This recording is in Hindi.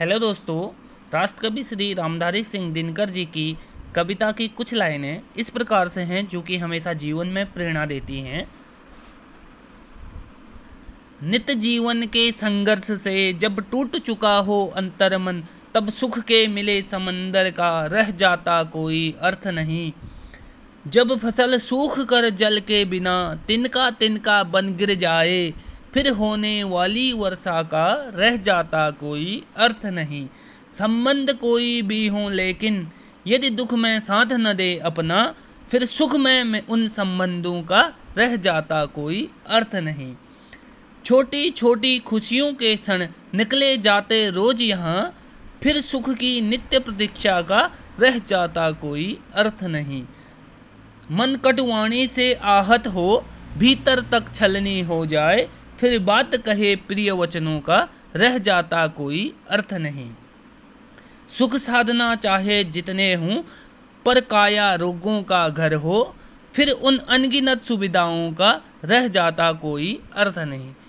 हेलो दोस्तों राष्ट्रकवि श्री रामधारी सिंह दिनकर जी की कविता की कुछ लाइनें इस प्रकार से हैं जो कि हमेशा जीवन में प्रेरणा देती हैं नित जीवन के संघर्ष से जब टूट चुका हो अंतरमन तब सुख के मिले समंदर का रह जाता कोई अर्थ नहीं जब फसल सूख कर जल के बिना तिनका तिनका बन गिर जाए फिर होने वाली वर्षा का रह जाता कोई अर्थ नहीं संबंध कोई भी हो लेकिन यदि दुख में साथ न दे अपना फिर सुख में, में उन संबंधों का रह जाता कोई अर्थ नहीं छोटी छोटी खुशियों के क्षण निकले जाते रोज यहाँ फिर सुख की नित्य प्रतीक्षा का रह जाता कोई अर्थ नहीं मन कटवाणी से आहत हो भीतर तक छलनी हो जाए फिर बात कहे प्रिय वचनों का रह जाता कोई अर्थ नहीं सुख साधना चाहे जितने हूँ पर काया रोगों का घर हो फिर उन अनगिनत सुविधाओं का रह जाता कोई अर्थ नहीं